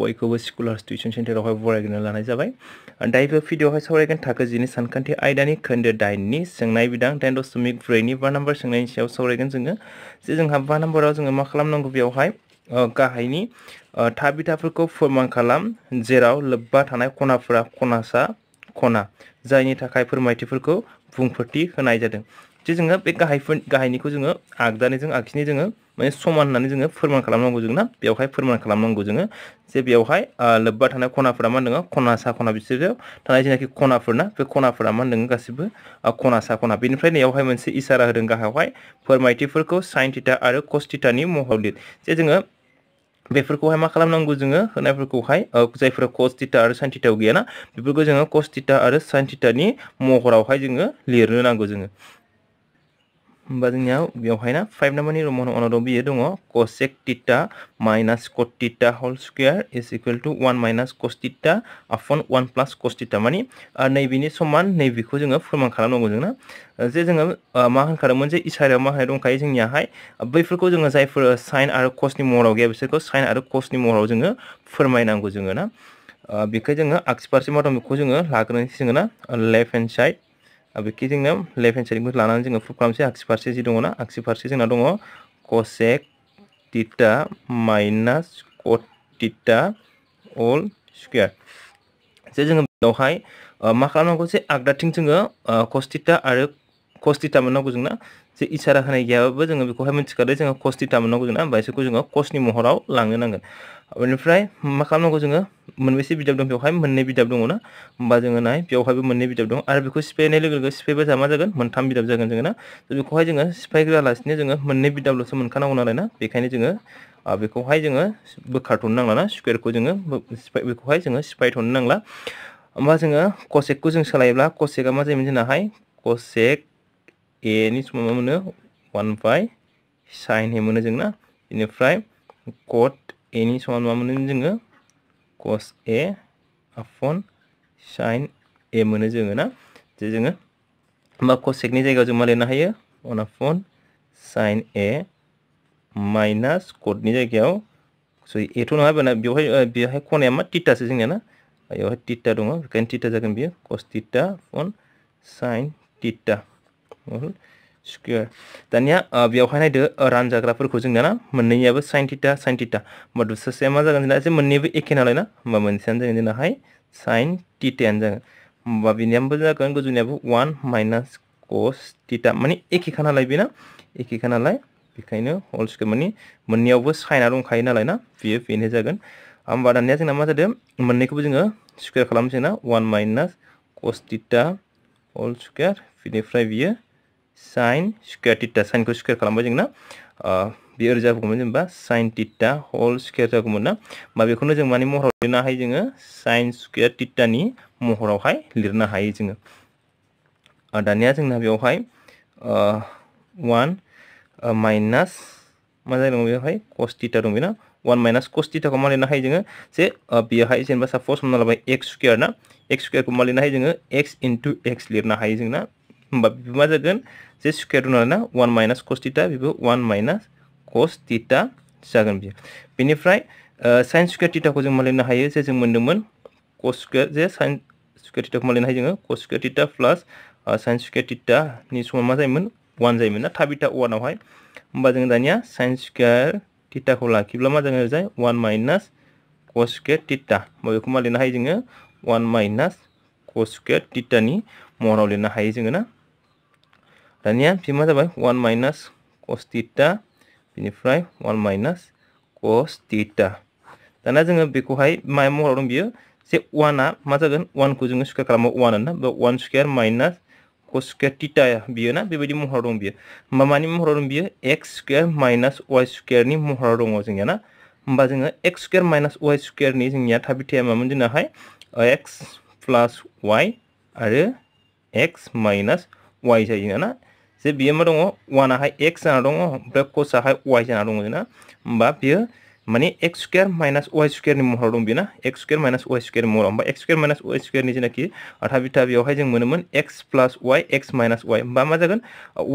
बयखौबो स्कुलार टिउसन सेन्टारावहाय बरायग्रोना लानाय जाबाय दायो बे भिडिअ'आवहाय सावरायगोन थाखो जिनि सानखान्थि आयदानि खोन्दो दाइननि दाइन दशमिक ब्रैनि बा नाम्बार सोंनायनि सायाव सावरायगोन जोङो जे जोंहा बा नम्बर जो मा खालामनांगौ बेयावहाय गाहायनि थाबिथाफोरखौ फोरमान खालाम जेराव लोब्बा थानाय खनाफोरा खनासा खना जायनि थाखाय फोरमायथिफोरखौ बुंफोरथि होनाय जादों जे जोङो बे गाहायफोर गाहायनिखौ जोङो आगदानिजों आखिनि जोङो माने समान होननानै जोङो फोरमान खालामनांगौ जोंना बेवहाय फोरमान खालामनांगौ जोङो जे बेवहाय लोब्बा थानाय खनाफोरा मा होनदों खना सा खना बिसोरो थानाय जेनाखि खनाफोर ना बे खनाफोरा मा होनदों गासिबो खना सा खना बेनिफ्राय नैयावहाय मोनसे इसारा होदों गाहायावहाय फोरमायथिफोरखौ साइन आरो कस्टिटानि महर लिर जे जोङो बेफोरखौहाय मा खालामनांगौ जोङो होनायफोरखौहाय जायफोरा कस्टिटा आरो साइन्टिटायाव गैयाना बेफोरखौ जोङो कस्टिटा आरो साइन्टिटानि महरावहाय जोङो लिरनो नांगौ जोङो होमबा जोंनियाव फाइव ना फाइभ नाम्बारनि रमान अनाव दं बियो दङ cosec theta minus cot theta whole square is equal to one minus cos theta upon one pliers cos theta मानि नैबेनि समान नैबेखौ जोङो फोरमान खालामनांगौ जोंना जे जोङो मा होनखादोंमोन जे इसारायाव मा दंखायो जोंनियाहाय बैफोरखौ जोङो जायफोर साइन आरो कसनि महराव गैया बिसोरखौ साइन आरो कसनि महराव जोङो फोरमायनांगौ जोङो ना बेखाय जोङो आगसि फारसे मा दं बेखौ जोङो ना लेफ्ट हेन्ड साइड बेखि जोंनो लेफ्ट हेन्ड साइडनिखौ लानानै जोङो प्रुभ खालामसै आगसि फारसे जि दङना आगसि फारसे जोंना दङ cosec theta minus cot theta whole square जे जोङो बेवहाय मा खालामनांगौ जे आगदाथिं जोङो कस्टिटा आरो कस्टिटा मोननांगौ जोंना जे इसारा होनाय गैयाबाबो जोङो बेखौहाय मिथिखादो जोङो कस्टिटा मोननांगौ जोंना ओमफ्राय बिसोरखौ जोङो कस्टनि महराव लांनो नांगोन बेनिफ्राय मा खालामनांगौ जोङो मोनबेसे बिदाब दं बेवहाय मोननै बिदाब दङ ना होमबा जोङो नाय बेवहायबो मोननै बिदाब दं आरो बेखौ सिफायनाय लोगो लोगो सिफायबा मा जागोन मोनथाम बिदाब जागोन जोङो ना बेखौहाय जोङो सिफायग्रोआलासिनो जोङो मोननै बिदाबल'सो मोनखानांगौ नालाय ना बेखायनो जोङो बेखौहाय जोङो बोखारथ'नो नांला ना स्कुवेरखौ जोङो बेखौहाय जोङो सिफायथ'नो नांला होमबा जोङो कसेकखौ जों सोलायोब्ला कसेकआ मा जायोमोन जोंनाहाय कसेक एनि समाव मा मोनो वान बाय साइन हे मोनो जोंना बेनिफ्राय कट एनि समान मा मोनो जोङो cos a upon sin a मोनो जोङो ना जे जोङो होमबा cosec नि जायगायाव जों मा लिरनो हायो 1 upon sin a minus cot नि जायगायाव सो ए थ' नङा बेना बेवहाय बेवहाय खनाया मा थिटासो जोंनिया ना बेवहाय थिटा दङ बेखायनो थिटा जागोन बेयो cos theta upon sin theta square दानिया बेवहाय नायदो रानजाग्राफोरखौ जोंना ना मोननैयाबो साइन थिटा साइन थिटा मा जागोन जोंना एसे मोननैबो एखे नालाय ना होमबा मोनसेयानो जागोन जोंनाहाय साइन थिटायानो जागोन होमबा बेनियाबो जागोन गोजौनियाबो वान माइनास कस थिटा माने एखेखा नालाय बेना एखेखा नालाय बेखायनो हल स्कुवेर माने मोननैयावबो साइना दंखायो नालाय ना बेयो बेनो जागोन होमबा दानिया जोंना मा जादों मोननैखौबो जोङो खालामसै ना one minus cos theta whole square बेनिफ्राय बियो sin square theta sinखौ square खालामबाय जोंना बेयो ओरै जाबोगौमोन जेनेबा sin theta whole square जागौमोन ना होमबा बेखौनो जों माने महराव लिरनो हायो जोङो sin square theta नि महरावहाय लिरनो हायो जोङो दानिया जोंना बेवहाय 1 माइनास मा जादों बेवहाय cos theta दं बेना वन माइनास कस टिटाखौ को लिरनो हायो जोङो जे बेहाय जेनेबा साप'ज हमना लाबाय एक्स स्कुवेर ना एक्स स्कुवेरखौ मा लिरनो हायो जोङो एक्स इन्टु एक्स लिरनो हायो जोंना বা a ি i া জ ক ন যে স্কোয়ার रूट ना वन माइनस कस थीटा बेबो वन माइनस कस थीटा जागोन बियो बेनिफ्राय साइन स्कयार थीटाखौ जों मा लिरनो हायो a े जों मोन्दोंमोन कस स्कयार जे साइन स्कयार थ e ट ा ख ौ मा o ि र न ो हायो जोङो कस स ् क य ा o थीटा प ् ल t स साइन स्कयार थीटानि t म ा न म n जायोमोन वान जायोमोन ना थाब ब ि t a व i न ा व ह ा य होमबा जों दानिया साइन स्कयार थीटाखौ ल a ख i ब ् ल ा मा जागोन जाय वान माइनास कस स्कयार थीटा होमबा बेखौ मा लिरनो n ा य ो जोङो वान म ा s न ा a कस स्कयार थीटानि महराव a ि र न ो हायो जोङो ना दानिया बिमा जाबाय वन माइनास कस थिटा बेनिफ्राय वान माइनास कस थिटा दाना जो बेखौहाय मा महराव दं बियो जे वानआ मा जागोन वानखौ को जो खालामो वान वन बा one square minus cos square ना बेबायदि महराव दं बियो होमबा मानि बियो एक्स स्कुवेर माइनास वाइ स्कुवेरनि महर दङ जोंनिया ना होमबा जोङो एक्स स्कुवेर माइनास वाइ स्कुवेरनि जोंनिया थाबिथाया मामोन एक्स प्लास वाई और एक्स माइनास वाई जायो ना जे बियो मा दङ वानाहाय एक्स जाना दङ ओमफ्राय कसाहाय वाइ जाना दङ जोंना होमबा बियो माने एक्स स्कुवेर माइनास वाइ स्कुवेरनि महराव दं बेना एक्स स्कुवेर माइनास वाइ स्कुवेरनि महराव ओमफ्राय एक्स स्कुवेर माइनास वाइ स्कुवेरनि जेनाखि आधा बिथा बेवहाय जों मोनोमोन x plus y x minus y होमबा मा जागोन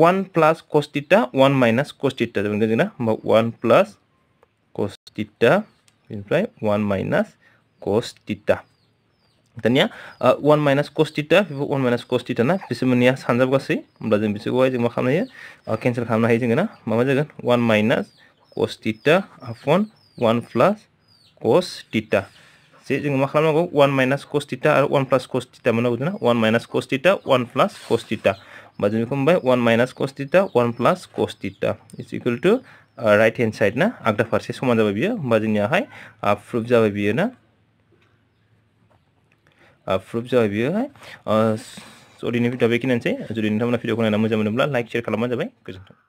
वान प्लास कस्टिटा वान माइनास कस्टिटा जागोन जोंना होमबा वान प्लास कस्टिटा बेनिफ्राय वान कस कस्टिटा तनिया वन माइनास कस्टिटा बेखौ माइनास कस्टिटा ना बिसोर मोननैया सानजाबगासै होमब्ला जों बिसोरखौहाय जों मा खालामनो हायो केन्सेल खालामनो हायो ना माबा जागोन one minus cos theta upon one plus cos theta जे जो मा खालामनांगौ वन माइनास कस्टिटा आरो वान प्लास कस्टिटा मोननांगौ जोंना one minus cos theta one plus cos theta होमबा जों बेखौ मोनबाय one minus cos theta one plus cos theta is equal to right hand side ना आगदा फारसे समान जाबाय बियो होमबा जोंनियाहाय प्रुफ जाबाय बियो ना प्रुफ जाबाय बियो स' दिनै भिडिअ बेखिनियानोसै जुदि नोंथांमोना भिडिअखौ नायना मोजां मोनोब्ला लाइक शेयार खालामबानो जाबाय गोजोन्थों